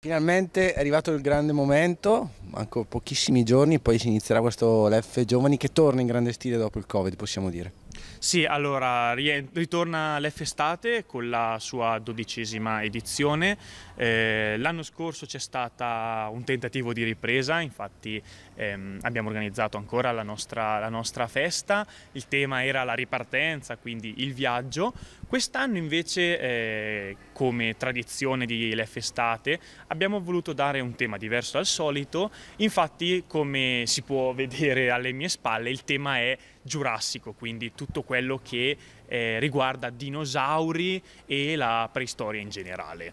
Finalmente è arrivato il grande momento, manco pochissimi giorni, poi si inizierà questo LF Giovani che torna in grande stile dopo il Covid, possiamo dire. Sì, allora ritorna l'F Estate con la sua dodicesima edizione. Eh, l'anno scorso c'è stato un tentativo di ripresa, infatti ehm, abbiamo organizzato ancora la nostra, la nostra, festa. Il tema era la ripartenza, quindi il viaggio. Quest'anno invece, eh, come tradizione di LF Estate, abbiamo voluto dare un tema diverso dal solito, infatti come si può vedere alle mie spalle il tema è giurassico, quindi tutto quello che eh, riguarda dinosauri e la preistoria in generale.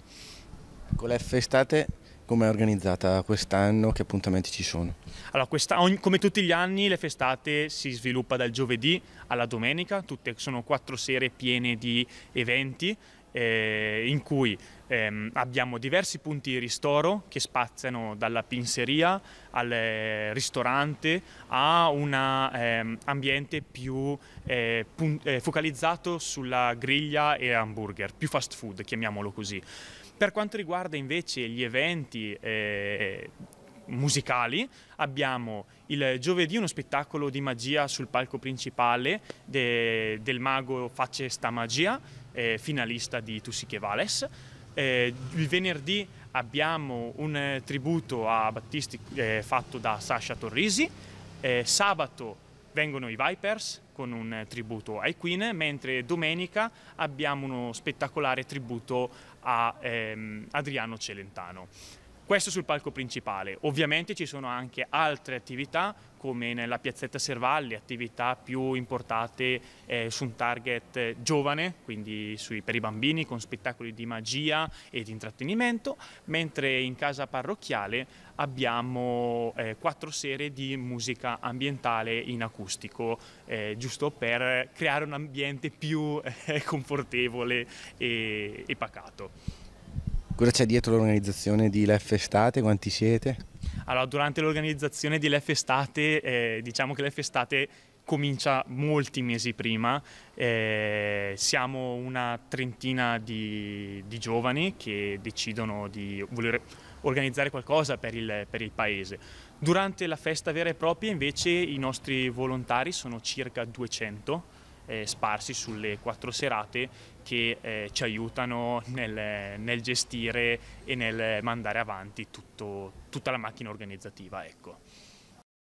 Con ecco, l'F Estate come è organizzata quest'anno? Che appuntamenti ci sono? Allora, questa, ogni, come tutti gli anni le festate si sviluppa dal giovedì alla domenica, tutte sono quattro sere piene di eventi eh, in cui ehm, abbiamo diversi punti di ristoro che spaziano dalla pinseria al eh, ristorante a un ehm, ambiente più eh, eh, focalizzato sulla griglia e hamburger, più fast food, chiamiamolo così. Per quanto riguarda invece gli eventi eh, musicali, abbiamo il giovedì uno spettacolo di magia sul palco principale de, del mago Face Sta Magia, eh, finalista di Tussiche Vales. Eh, il venerdì abbiamo un eh, tributo a Battisti eh, fatto da Sasha Torrisi, eh, sabato vengono i Vipers con un tributo ai Queen, mentre domenica abbiamo uno spettacolare tributo a ehm, Adriano Celentano. Questo sul palco principale. Ovviamente ci sono anche altre attività come nella piazzetta Servalli, attività più importate eh, su un target eh, giovane, quindi sui, per i bambini con spettacoli di magia e di intrattenimento, mentre in casa parrocchiale abbiamo eh, quattro serie di musica ambientale in acustico, eh, giusto per creare un ambiente più eh, confortevole e, e pacato. Cosa c'è dietro l'organizzazione di LF Estate? Quanti siete? Allora, durante l'organizzazione di LF Estate, eh, diciamo che LF Estate comincia molti mesi prima, eh, siamo una trentina di, di, giovani che decidono di voler organizzare qualcosa per il, per il paese. Durante la festa vera e propria invece i nostri volontari sono circa 200 eh, sparsi sulle quattro serate che eh, ci aiutano nel, nel, gestire e nel mandare avanti tutto, tutta la macchina organizzativa. Ecco.